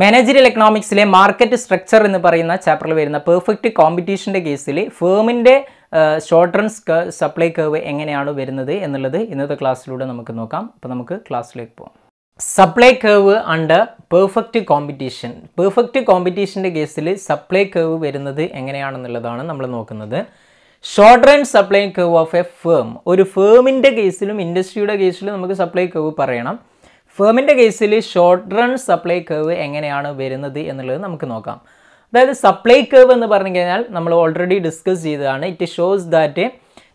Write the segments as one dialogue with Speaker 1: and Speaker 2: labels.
Speaker 1: managerial എക്കണോമിക്സിലെ market structure എന്ന് പറയുന്ന ചാപ്റ്ററിൽ വരുന്ന പെർഫെക്റ്റ് കോമ്പറ്റീഷൻ്റെ കേസിൽ ഫേമിൻ്റെ ഷോർട്ട് റൺ സപ്ലൈ കർവ് എങ്ങനെയാണ് വരുന്നത് എന്നുള്ളത് ഇന്നത്തെ ക്ലാസ്സിലൂടെ നമുക്ക് നോക്കാം അപ്പോൾ നമുക്ക് ക്ലാസ്സിലേക്ക് പോകാം supply curve under perfect competition perfect കോമ്പറ്റീഷൻ്റെ കേസിൽ സപ്ലൈ കർവ് വരുന്നത് എങ്ങനെയാണെന്നുള്ളതാണ് നമ്മൾ നോക്കുന്നത് short run supply curve of a firm ഒരു ഫേമിൻ്റെ കേസിലും ഇൻഡസ്ട്രിയുടെ കേസിലും നമുക്ക് സപ്ലൈ കർവ് പറയണം ഫേമിൻ്റെ കേസിൽ ഷോർട്ട് റൺ സപ്ലൈ കർവ് എങ്ങനെയാണ് വരുന്നത് എന്നുള്ളത് നമുക്ക് നോക്കാം അതായത് സപ്ലൈ കർവ് എന്ന് പറഞ്ഞു കഴിഞ്ഞാൽ നമ്മൾ ഓൾറെഡി ഡിസ്കസ് ചെയ്തതാണ് it shows that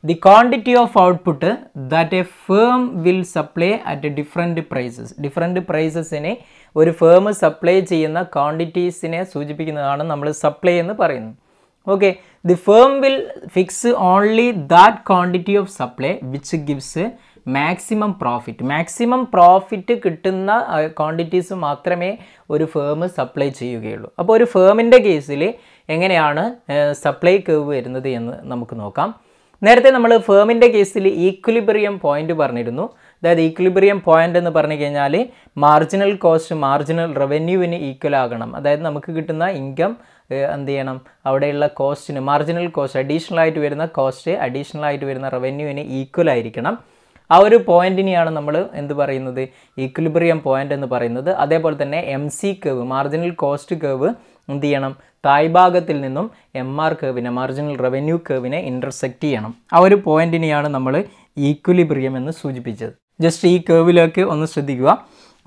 Speaker 1: the quantity of output that a firm will supply at different prices different പ്രൈസസിനെ ഒരു ഫേം സപ്ലൈ ചെയ്യുന്ന ക്വാണ്ടിറ്റീസിനെ സൂചിപ്പിക്കുന്നതാണ് നമ്മൾ സപ്ലൈ എന്ന് പറയുന്നത് okay the firm will fix only that quantity of supply which gives maximum profit maximum profit കിട്ടുന്ന quantities മാത്രമേ ഒരു ഫേം സപ്ലൈ ചെയ്യുകയുള്ളൂ അപ്പോൾ ഒരു ഫേമിൻ്റെ കേസിൽ എങ്ങനെയാണ് സപ്ലൈ കേവ് വരുന്നത് എന്ന് നമുക്ക് നോക്കാം നേരത്തെ നമ്മൾ ഫേമിൻ്റെ കേസിൽ ഈക്വലിബ്രിയം പോയിൻ്റ് പറഞ്ഞിരുന്നു അതായത് ഈക്വലിബ്രിയം പോയിൻ്റ് എന്ന് പറഞ്ഞു കഴിഞ്ഞാൽ മാർജിനൽ കോസ്റ്റ് മാർജിനൽ റവന്യൂവിന് ഈക്വൽ ആകണം അതായത് നമുക്ക് കിട്ടുന്ന ഇൻകം എന്ത് ചെയ്യണം അവിടെയുള്ള കോസ്റ്റിന് മാർജിനൽ കോസ്റ്റ് അഡീഷണൽ ആയിട്ട് വരുന്ന കോസ്റ്റ് അഡീഷണൽ ആയിട്ട് വരുന്ന റവന്യൂവിന് ഈക്വൽ ആയിരിക്കണം ആ ഒരു പോയിന്റിനെയാണ് നമ്മൾ എന്ത് പറയുന്നത് ഈക്വിലിബ്രിയം പോയിന്റ് എന്ന് പറയുന്നത് അതേപോലെ തന്നെ M C curve marginal cost curve എന്ത് ചെയ്യണം തായ്ഭാഗത്തിൽ നിന്നും എം ആർ കേവിനെ മാർജിനൽ റവന്യൂ കേവിനെ ഇൻ്റർസെക്റ്റ് ചെയ്യണം ആ ഒരു പോയിന്റിനെയാണ് നമ്മൾ ഈക്വിലിബ്രിയം എന്ന് സൂചിപ്പിച്ചത് ജസ്റ്റ് ഈ കേവിലേക്ക് ഒന്ന് ശ്രദ്ധിക്കുക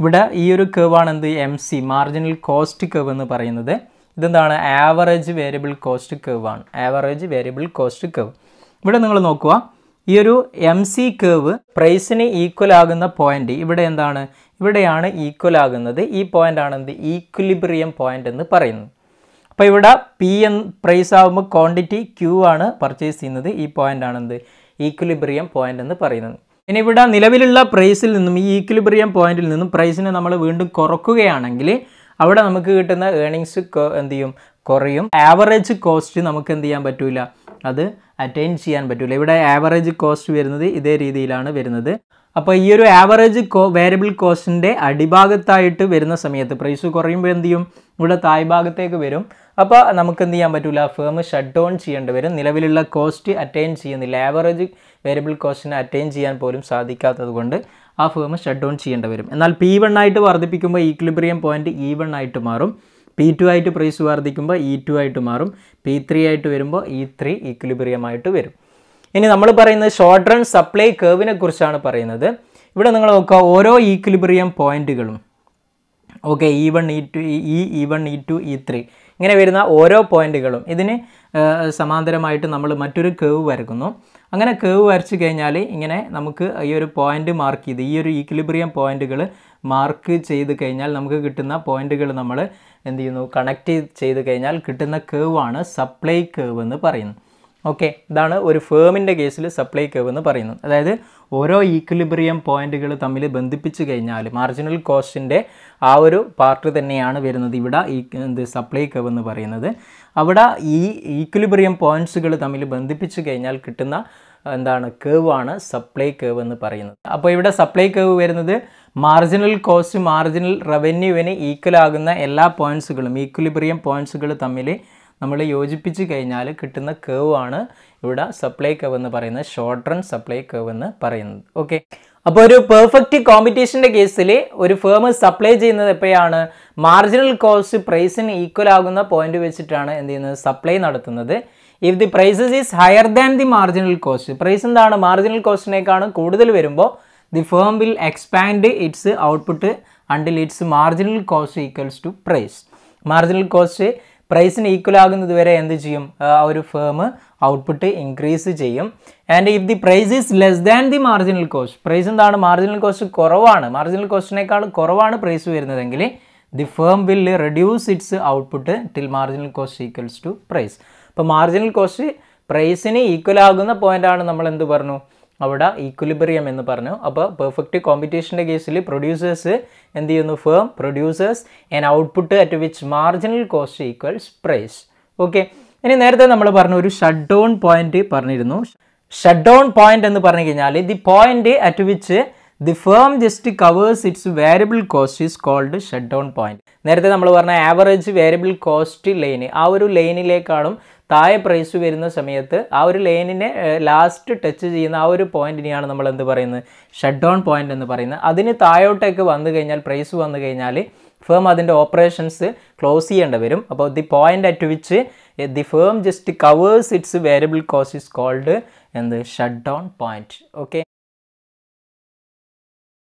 Speaker 1: ഇവിടെ ഈ ഒരു കേവാണ് എന്ത് M C marginal cost curve എന്ന് പറയുന്നത് ഇതെന്താണ് ആവറേജ് വേരിയബിൾ കോസ്റ്റ് കേവാണ് ആവറേജ് വേരിയബിൾ കോസ്റ്റ് കേവ് ഇവിടെ നിങ്ങൾ നോക്കുക ഈ ഒരു എം സി കേവ് പ്രൈസിന് ഈക്വൽ ആകുന്ന പോയിന്റ് ഇവിടെ എന്താണ് ഇവിടെയാണ് ഈക്വൽ ആകുന്നത് ഈ പോയിന്റ് ആണ് എന്ത് ഈക്വലിബ്രിയം പോയിന്റ് എന്ന് പറയുന്നത് അപ്പോൾ ഇവിടെ പി എൻ പ്രൈസ് ആകുമ്പോൾ ക്വാണ്ടിറ്റി ക്യൂ ആണ് പർച്ചേസ് ചെയ്യുന്നത് ഈ പോയിന്റ് ആണ് എന്ത് ഈക്വിലിബ്രിയം പോയിന്റ് എന്ന് പറയുന്നത് ഇനി ഇവിടെ നിലവിലുള്ള പ്രൈസിൽ നിന്നും ഈ ഈക്വലിബ്രിയം പോയിന്റിൽ നിന്നും പ്രൈസിനെ നമ്മൾ വീണ്ടും കുറക്കുകയാണെങ്കിൽ അവിടെ നമുക്ക് കിട്ടുന്ന ഏണിങ്സ് എന്ത് ചെയ്യും കുറയും ആവറേജ് കോസ്റ്റ് നമുക്ക് എന്ത് ചെയ്യാൻ പറ്റില്ല അത് അറ്റൈൻ ചെയ്യാൻ പറ്റില്ല ഇവിടെ ആവറേജ് കോസ്റ്റ് വരുന്നത് ഇതേ രീതിയിലാണ് വരുന്നത് അപ്പോൾ ഈ ഒരു ആവറേജ് കോ വേരിയബിൾ കോസ്റ്റിൻ്റെ അടിഭാഗത്തായിട്ട് വരുന്ന സമയത്ത് പ്രൈസ് കുറയുമ്പോൾ എന്ത് ചെയ്യും ഇവിടെ ഭാഗത്തേക്ക് വരും അപ്പോൾ നമുക്ക് എന്ത് ചെയ്യാൻ പറ്റില്ല ഫേം ഷട്ട് ഡൗൺ ചെയ്യേണ്ടി വരും നിലവിലുള്ള കോസ്റ്റ് അറ്റൈൻ ചെയ്യുന്നില്ല ആവറേജ് വേരിയബിൾ കോസ്റ്റിനെ അറ്റൈൻ ചെയ്യാൻ പോലും സാധിക്കാത്തത് കൊണ്ട് ആ ഫേം ഷട്ട് ഡൗൺ ചെയ്യേണ്ടി വരും എന്നാൽ പി വൺ ആയിട്ട് വർദ്ധിപ്പിക്കുമ്പോൾ ഈക്ലിബ്രിയം പോയിൻറ്റ് ഈ വൺ ആയിട്ട് മാറും പി ടു ആയിട്ട് പ്രൈസ് വർദ്ധിക്കുമ്പോൾ ഇ e ടു ആയിട്ട് മാറും പി ത്രീ ആയിട്ട് വരുമ്പോൾ ഇ e ത്രീ ഈക്വലിബ്രിയമായിട്ട് വരും ഇനി നമ്മൾ പറയുന്നത് ഷോർട്ട് റൺ സപ്ലൈ കേവിനെ കുറിച്ചാണ് പറയുന്നത് ഇവിടെ നിങ്ങൾ നോക്കുക ഓരോ ഈക്വലിബ്രിയം പോയിന്റുകളും okay E one E two E E one E two E three ഇങ്ങനെ വരുന്ന ഓരോ പോയിന്റുകളും ഇതിന് സമാന്തരമായിട്ട് നമ്മൾ മറ്റൊരു കേവ് വരക്കുന്നു അങ്ങനെ കേവ് വരച്ചു കഴിഞ്ഞാൽ ഇങ്ങനെ നമുക്ക് ഈ ഒരു പോയിന്റ് മാർക്ക് ചെയ്ത് ഈ ഒരു ഈക്വലിബ്രിയം പോയിന്റുകൾ മാർക്ക് ചെയ്ത് കഴിഞ്ഞാൽ നമുക്ക് കിട്ടുന്ന പോയിന്റുകൾ നമ്മൾ എന്ത് ചെയ്യുന്നു കണക്ട് ചെയ്ത് കഴിഞ്ഞാൽ കിട്ടുന്ന കേവ് ആണ് സപ്ലൈ കേവ് എന്ന് പറയുന്നത് ഓക്കെ ഇതാണ് ഒരു ഫേമിൻ്റെ കേസിൽ സപ്ലൈ കേവ് എന്ന് പറയുന്നത് അതായത് ഓരോ ഈക്വലിബ്രിയം പോയിന്റുകൾ തമ്മിൽ ബന്ധിപ്പിച്ചു കഴിഞ്ഞാൽ മാർജിനൽ കോസ്റ്റിൻ്റെ ആ ഒരു പാർട്ട് തന്നെയാണ് വരുന്നത് ഇവിടെ ഈ എന്ത് സപ്ലൈ കേവ് എന്ന് പറയുന്നത് അവിടെ ഈ ഈക്വലിബ്രിയം പോയിന്റ്സുകൾ തമ്മിൽ ബന്ധിപ്പിച്ചു കഴിഞ്ഞാൽ കിട്ടുന്ന എന്താണ് കേവ് ആണ് സപ്ലൈ കേവ് എന്ന് പറയുന്നത് അപ്പോൾ ഇവിടെ സപ്ലൈ കേവ് വരുന്നത് മാർജിനൽ കോസ്റ്റ് മാർജിനൽ റവന്യൂവിന് ഈക്വലാകുന്ന എല്ലാ പോയിൻസുകളും ഈക്വലിബ്രിയം പോയിൻസുകൾ തമ്മിൽ നമ്മൾ യോജിപ്പിച്ച് കഴിഞ്ഞാൽ കിട്ടുന്ന കേവ് ആണ് ഇവിടെ സപ്ലൈ കേവ് എന്ന് പറയുന്നത് ഷോർട്ട് റൺ സപ്ലൈ കേവ് എന്ന് പറയുന്നത് ഓക്കെ അപ്പോൾ ഒരു പെർഫെക്റ്റ് കോമ്പറ്റീഷൻ്റെ കേസിൽ ഒരു ഫേം സപ്ലൈ ചെയ്യുന്നത് എപ്പോഴാണ് മാർജിനൽ കോസ്റ്റ് പ്രൈസിന് ഈക്വൽ ആകുന്ന പോയിന്റ് വെച്ചിട്ടാണ് എന്ത് ചെയ്യുന്നത് സപ്ലൈ നടത്തുന്നത് if the prices is higher than the marginal cost price എന്താണ് മാർജിനൽ കോസ്റ്റിനേക്കാണ് കൂടുതൽ വരുമ്പോൾ the firm will expand its output until its marginal cost equals to price marginal cost പ്രൈസിന് ഈക്വൽ ആകുന്നത് വരെ എന്ത് ചെയ്യും ആ ഒരു ഫേം ഔട്ട്പുട്ട് ഇൻക്രീസ് ചെയ്യും and if the price is less than the marginal cost price എന്താണ് മാർജിനൽ കോസ്റ്റ് കുറവാണ് മാർജിനൽ കോസ്റ്റിനേക്കാൾ കുറവാണ് പ്രൈസ് വരുന്നതെങ്കിൽ the firm will reduce its output till marginal cost equals to price അപ്പോൾ മാർജിനൽ കോസ്റ്റ് പ്രൈസിന് equal ആകുന്ന പോയിൻ്റാണ് നമ്മൾ എന്ത് പറഞ്ഞു അവിടെ ഈക്വലിബറിയം എന്ന് പറഞ്ഞു അപ്പോൾ പെർഫെക്റ്റ് കോമ്പറ്റീഷൻ്റെ കേസിൽ പ്രൊഡ്യൂസേഴ്സ് എന്ത് ചെയ്യുന്നു firm producers and output at which marginal cost equals price okay ഇനി നേരത്തെ നമ്മൾ പറഞ്ഞു ഒരു ഷട്ട് ഡൗൺ പോയിന്റ് പറഞ്ഞിരുന്നു ഷട്ട് ഡൗൺ പോയിന്റ് എന്ന് പറഞ്ഞു കഴിഞ്ഞാൽ the point at which the firm just covers its variable cost is called shut down point നേരത്തെ നമ്മൾ പറഞ്ഞ ആവറേജ് വേരിയബിൾ കോസ്റ്റ് ലൈന് ആ ഒരു ലൈനിലേക്കാളും താഴെ പ്രൈസ് വരുന്ന സമയത്ത് ആ ഒരു ലൈനിനെ ലാസ്റ്റ് ടച്ച് ചെയ്യുന്ന ആ ഒരു പോയിന്റിനെയാണ് നമ്മൾ എന്ത് പറയുന്നത് ഷട്ട് ഡൗൺ പോയിന്റ് എന്ന് പറയുന്നത് അതിന് താഴോട്ടേക്ക് വന്നു കഴിഞ്ഞാൽ പ്രൈസ് വന്നു കഴിഞ്ഞാൽ ഫേം അതിൻ്റെ ഓപ്പറേഷൻസ് ക്ലോസ് ചെയ്യേണ്ടി വരും അപ്പോൾ the point at which the firm just covers its variable cost is called എന്ത് ഷട്ട് ഡൗൺ പോയിന്റ് ഓക്കെ